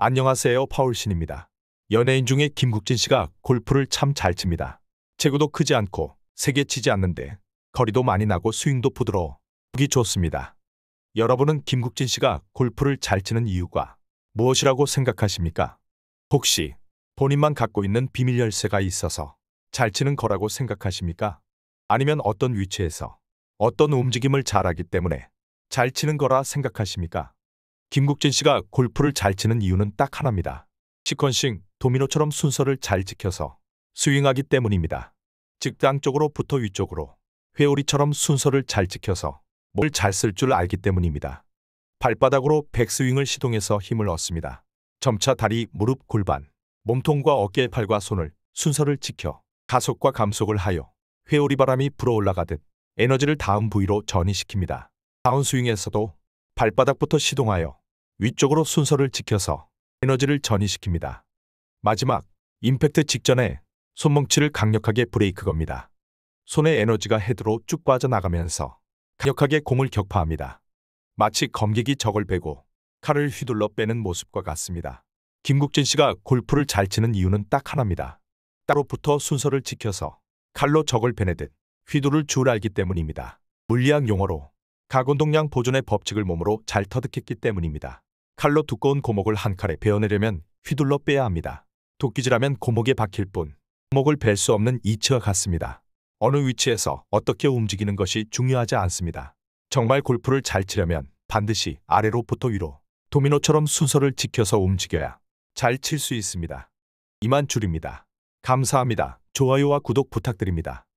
안녕하세요 파울신입니다. 연예인 중에 김국진 씨가 골프를 참 잘 칩니다. 체구도 크지 않고 세게 치지 않는데 거리도 많이 나고 스윙도 부드러워 보기 좋습니다. 여러분은 김국진 씨가 골프를 잘 치는 이유가 무엇이라고 생각하십니까? 혹시 본인만 갖고 있는 비밀 열쇠가 있어서 잘 치는 거라고 생각하십니까? 아니면 어떤 위치에서 어떤 움직임을 잘하기 때문에 잘 치는 거라 생각하십니까? 김국진 씨가 골프를 잘 치는 이유는 딱 하나입니다. 시퀀싱, 도미노처럼 순서를 잘 지켜서 스윙하기 때문입니다. 즉 땅쪽으로부터 위쪽으로 회오리처럼 순서를 잘 지켜서 뭘 잘 쓸 줄 알기 때문입니다. 발바닥으로 백스윙을 시동해서 힘을 얻습니다. 점차 다리, 무릎, 골반, 몸통과 어깨, 팔과 손을 순서를 지켜 가속과 감속을 하여 회오리 바람이 불어올라가듯 에너지를 다음 부위로 전이시킵니다. 다운스윙에서도 발바닥부터 시동하여 위쪽으로 순서를 지켜서 에너지를 전이시킵니다. 마지막 임팩트 직전에 손뭉치를 강력하게 브레이크 겁니다. 손의 에너지가 헤드로 쭉 빠져나가면서 강력하게 공을 격파합니다. 마치 검객이 적을 베고 칼을 휘둘러 빼는 모습과 같습니다. 김국진 씨가 골프를 잘 치는 이유는 딱 하나입니다. 따로부터 순서를 지켜서 칼로 적을 베내듯 휘두를 줄 알기 때문입니다. 물리학 용어로 가곤동량 보존의 법칙을 몸으로 잘 터득했기 때문입니다. 칼로 두꺼운 고목을 한 칼에 베어내려면 휘둘러 빼야 합니다. 도끼질하면 고목에 박힐 뿐 고목을 뺄수 없는 이치와 같습니다. 어느 위치에서 어떻게 움직이는 것이 중요하지 않습니다. 정말 골프를 잘 치려면 반드시 아래로부터 위로 도미노처럼 순서를 지켜서 움직여야 잘 칠 수 있습니다. 이만 줄입니다. 감사합니다. 좋아요와 구독 부탁드립니다.